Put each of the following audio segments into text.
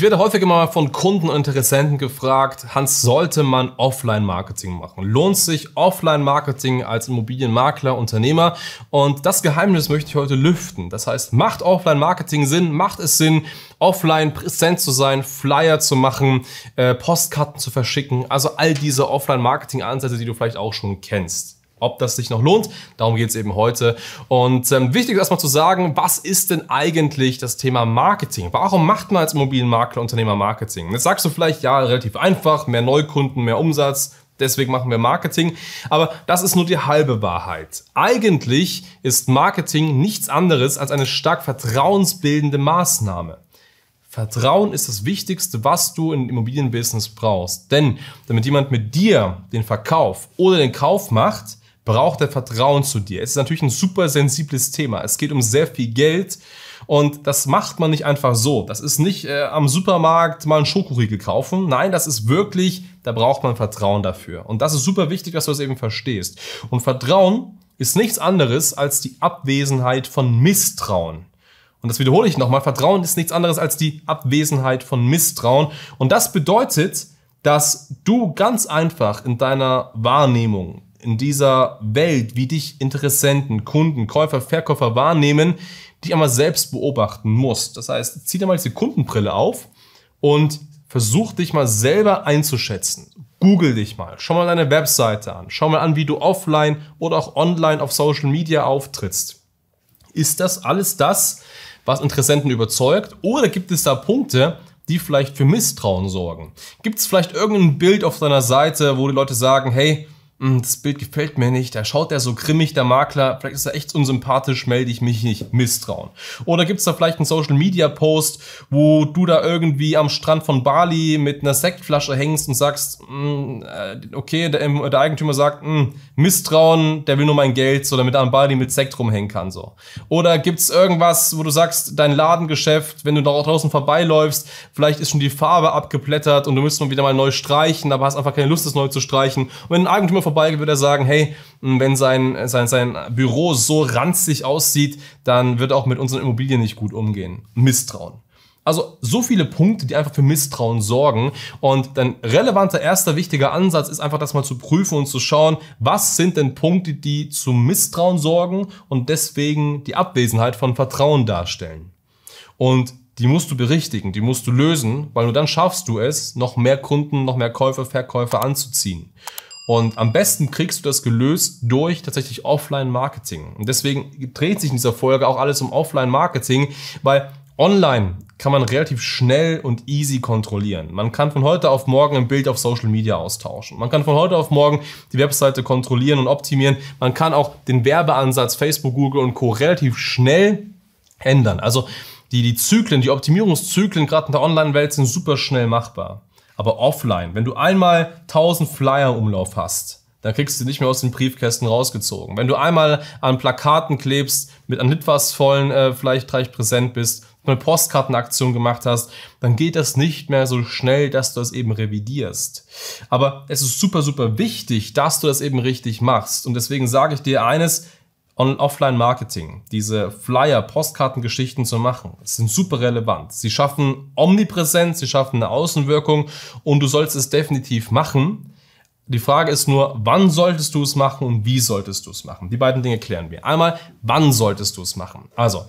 Ich werde häufig immer von Kunden und Interessenten gefragt, Hans, sollte man Offline-Marketing machen? Lohnt sich Offline-Marketing als Immobilienmakler, Unternehmer? Und das Geheimnis möchte ich heute lüften. Das heißt, macht Offline-Marketing Sinn? Macht es Sinn, offline präsent zu sein, Flyer zu machen, äh, Postkarten zu verschicken? Also all diese Offline-Marketing-Ansätze, die du vielleicht auch schon kennst ob das sich noch lohnt. Darum geht es eben heute. Und ähm, wichtig ist erstmal zu sagen, was ist denn eigentlich das Thema Marketing? Warum macht man als Immobilienmakler, Unternehmer Marketing? Jetzt sagst du vielleicht, ja, relativ einfach, mehr Neukunden, mehr Umsatz, deswegen machen wir Marketing. Aber das ist nur die halbe Wahrheit. Eigentlich ist Marketing nichts anderes als eine stark vertrauensbildende Maßnahme. Vertrauen ist das Wichtigste, was du im Immobilienbusiness brauchst. Denn damit jemand mit dir den Verkauf oder den Kauf macht, braucht er Vertrauen zu dir. Es ist natürlich ein super sensibles Thema. Es geht um sehr viel Geld und das macht man nicht einfach so. Das ist nicht äh, am Supermarkt mal einen Schokoriegel kaufen. Nein, das ist wirklich, da braucht man Vertrauen dafür. Und das ist super wichtig, dass du das eben verstehst. Und Vertrauen ist nichts anderes als die Abwesenheit von Misstrauen. Und das wiederhole ich nochmal. Vertrauen ist nichts anderes als die Abwesenheit von Misstrauen. Und das bedeutet, dass du ganz einfach in deiner Wahrnehmung in dieser Welt, wie dich Interessenten, Kunden, Käufer, Verkäufer wahrnehmen, dich einmal selbst beobachten musst. Das heißt, zieh dir mal diese Kundenbrille auf und versuch dich mal selber einzuschätzen. Google dich mal, schau mal deine Webseite an, schau mal an, wie du offline oder auch online auf Social Media auftrittst. Ist das alles das, was Interessenten überzeugt? Oder gibt es da Punkte, die vielleicht für Misstrauen sorgen? Gibt es vielleicht irgendein Bild auf deiner Seite, wo die Leute sagen, hey, hm, das Bild gefällt mir nicht, da schaut er so grimmig, der Makler, vielleicht ist er echt unsympathisch, melde ich mich nicht, misstrauen. Oder gibt es da vielleicht einen Social-Media-Post, wo du da irgendwie am Strand von Bali mit einer Sektflasche hängst und sagst, hm, äh, okay, der, ähm, der Eigentümer sagt, hm, misstrauen, der will nur mein Geld, so damit er am Bali mit Sekt rumhängen kann. so. Oder gibt es irgendwas, wo du sagst, dein Ladengeschäft, wenn du da draußen vorbeiläufst, vielleicht ist schon die Farbe abgeblättert und du müsstest mal wieder mal neu streichen, aber hast einfach keine Lust, es neu zu streichen. Und wenn ein Eigentümer vorbeigeht, würde er sagen, hey, wenn sein, sein, sein Büro so ranzig aussieht, dann wird er auch mit unseren Immobilien nicht gut umgehen. Misstrauen. Also so viele Punkte, die einfach für Misstrauen sorgen. Und ein relevanter erster wichtiger Ansatz ist einfach das mal zu prüfen und zu schauen, was sind denn Punkte, die zu Misstrauen sorgen und deswegen die Abwesenheit von Vertrauen darstellen. Und die musst du berichtigen, die musst du lösen, weil nur dann schaffst du es, noch mehr Kunden, noch mehr Käufer, Verkäufer anzuziehen. Und am besten kriegst du das gelöst durch tatsächlich Offline-Marketing. Und deswegen dreht sich in dieser Folge auch alles um Offline-Marketing, weil online kann man relativ schnell und easy kontrollieren. Man kann von heute auf morgen ein Bild auf Social Media austauschen. Man kann von heute auf morgen die Webseite kontrollieren und optimieren. Man kann auch den Werbeansatz Facebook, Google und Co. relativ schnell ändern. Also die, die Zyklen, die Optimierungszyklen gerade in der Online-Welt sind super schnell machbar. Aber offline, wenn du einmal 1000 Flyer Umlauf hast, dann kriegst du nicht mehr aus den Briefkästen rausgezogen. Wenn du einmal an Plakaten klebst, mit an etwas vollen äh, vielleicht reich präsent bist, eine Postkartenaktion gemacht hast, dann geht das nicht mehr so schnell, dass du das eben revidierst. Aber es ist super, super wichtig, dass du das eben richtig machst. Und deswegen sage ich dir eines, Offline-Marketing, diese Flyer, Postkartengeschichten zu machen, sind super relevant. Sie schaffen Omnipräsenz, sie schaffen eine Außenwirkung und du sollst es definitiv machen. Die Frage ist nur, wann solltest du es machen und wie solltest du es machen? Die beiden Dinge klären wir. Einmal, wann solltest du es machen? Also,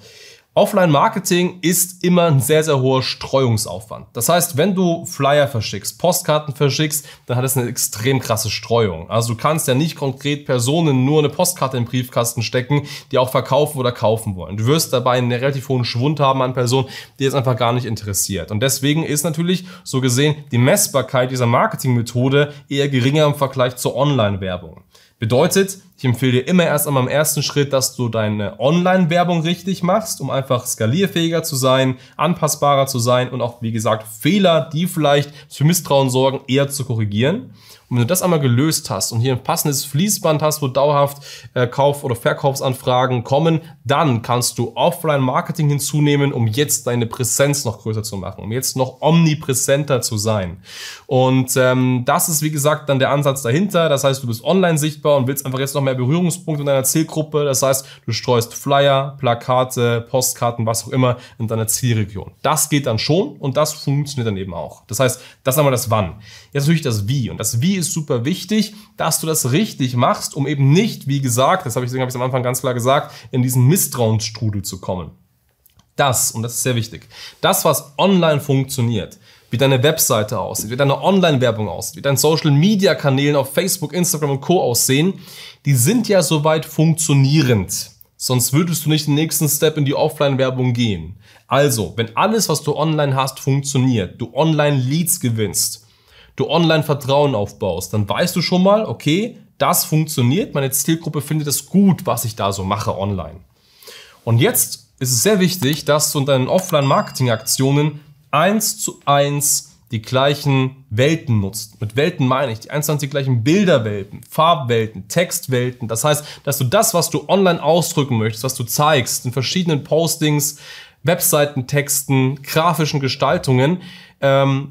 Offline-Marketing ist immer ein sehr, sehr hoher Streuungsaufwand. Das heißt, wenn du Flyer verschickst, Postkarten verschickst, dann hat es eine extrem krasse Streuung. Also du kannst ja nicht konkret Personen nur eine Postkarte im Briefkasten stecken, die auch verkaufen oder kaufen wollen. Du wirst dabei einen relativ hohen Schwund haben an Personen, die es einfach gar nicht interessiert. Und deswegen ist natürlich so gesehen die Messbarkeit dieser Marketingmethode eher geringer im Vergleich zur Online-Werbung. Bedeutet, ich empfehle dir immer erst einmal im ersten Schritt, dass du deine Online-Werbung richtig machst, um einfach skalierfähiger zu sein, anpassbarer zu sein und auch, wie gesagt, Fehler, die vielleicht für Misstrauen sorgen, eher zu korrigieren. Und wenn du das einmal gelöst hast und hier ein passendes Fließband hast, wo dauerhaft äh, Kauf- oder Verkaufsanfragen kommen, dann kannst du Offline-Marketing hinzunehmen, um jetzt deine Präsenz noch größer zu machen, um jetzt noch omnipräsenter zu sein. Und ähm, das ist, wie gesagt, dann der Ansatz dahinter. Das heißt, du bist online sichtbar und willst einfach jetzt noch mehr Berührungspunkte in deiner Zielgruppe. Das heißt, du streust Flyer, Plakate, Postkarten, was auch immer in deiner Zielregion. Das geht dann schon und das funktioniert dann eben auch. Das heißt, das ist einmal das Wann. Jetzt natürlich das Wie. Und das Wie ist super wichtig, dass du das richtig machst, um eben nicht, wie gesagt, das habe ich, hab ich am Anfang ganz klar gesagt, in diesen Misstrauensstrudel zu kommen. Das, und das ist sehr wichtig, das, was online funktioniert, wie deine Webseite aussieht, wie deine Online-Werbung aussieht, wie deine Social-Media-Kanälen auf Facebook, Instagram und Co. aussehen, die sind ja soweit funktionierend. Sonst würdest du nicht den nächsten Step in die Offline-Werbung gehen. Also, wenn alles, was du online hast, funktioniert, du Online-Leads gewinnst, du online Vertrauen aufbaust, dann weißt du schon mal, okay, das funktioniert, meine Zielgruppe findet es gut, was ich da so mache online. Und jetzt ist es sehr wichtig, dass du in deinen Offline-Marketing-Aktionen eins zu eins die gleichen Welten nutzt. Mit Welten meine ich die eins zu eins gleichen Bilderwelten, Farbwelten, Textwelten. Das heißt, dass du das, was du online ausdrücken möchtest, was du zeigst, in verschiedenen Postings, Webseiten, Texten, grafischen Gestaltungen, ähm,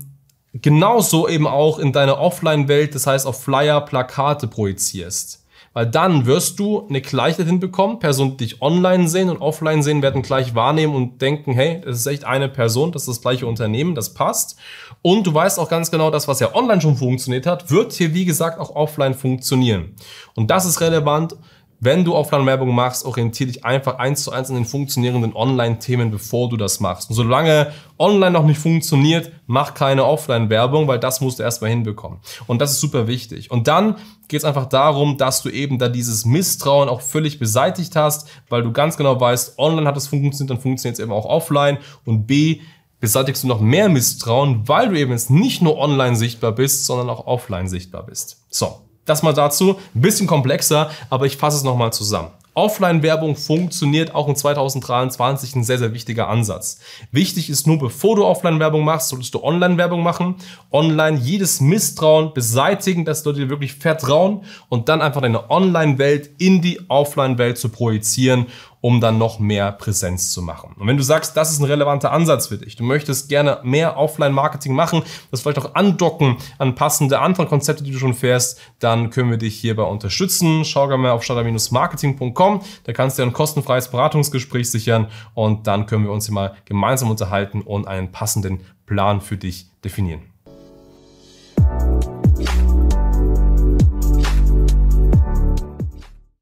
genauso eben auch in deiner Offline-Welt, das heißt auf Flyer, Plakate projizierst. Weil dann wirst du eine Gleichheit hinbekommen, Personen die dich online sehen und offline sehen, werden gleich wahrnehmen und denken, hey, das ist echt eine Person, das ist das gleiche Unternehmen, das passt. Und du weißt auch ganz genau, das, was ja online schon funktioniert hat, wird hier, wie gesagt, auch offline funktionieren. Und das ist relevant, wenn du Offline-Werbung machst, orientiere dich einfach eins zu eins an den funktionierenden Online-Themen, bevor du das machst. Und solange online noch nicht funktioniert, mach keine Offline-Werbung, weil das musst du erstmal hinbekommen. Und das ist super wichtig. Und dann geht es einfach darum, dass du eben da dieses Misstrauen auch völlig beseitigt hast, weil du ganz genau weißt, online hat es funktioniert, dann funktioniert es eben auch offline. Und B, beseitigst du noch mehr Misstrauen, weil du eben jetzt nicht nur online sichtbar bist, sondern auch offline sichtbar bist. So, das mal dazu, ein bisschen komplexer, aber ich fasse es nochmal zusammen. Offline-Werbung funktioniert auch in 2023 ein sehr, sehr wichtiger Ansatz. Wichtig ist nur, bevor du Offline-Werbung machst, solltest du Online-Werbung machen. Online jedes Misstrauen beseitigen, dass Leute dir wirklich vertrauen und dann einfach deine Online-Welt in die Offline-Welt zu projizieren um dann noch mehr Präsenz zu machen. Und wenn du sagst, das ist ein relevanter Ansatz für dich, du möchtest gerne mehr Offline-Marketing machen, das vielleicht auch andocken an passende andere Konzepte, die du schon fährst, dann können wir dich hierbei unterstützen. Schau gerne mal auf startup-marketing.com, da kannst du dir ein kostenfreies Beratungsgespräch sichern und dann können wir uns hier mal gemeinsam unterhalten und einen passenden Plan für dich definieren.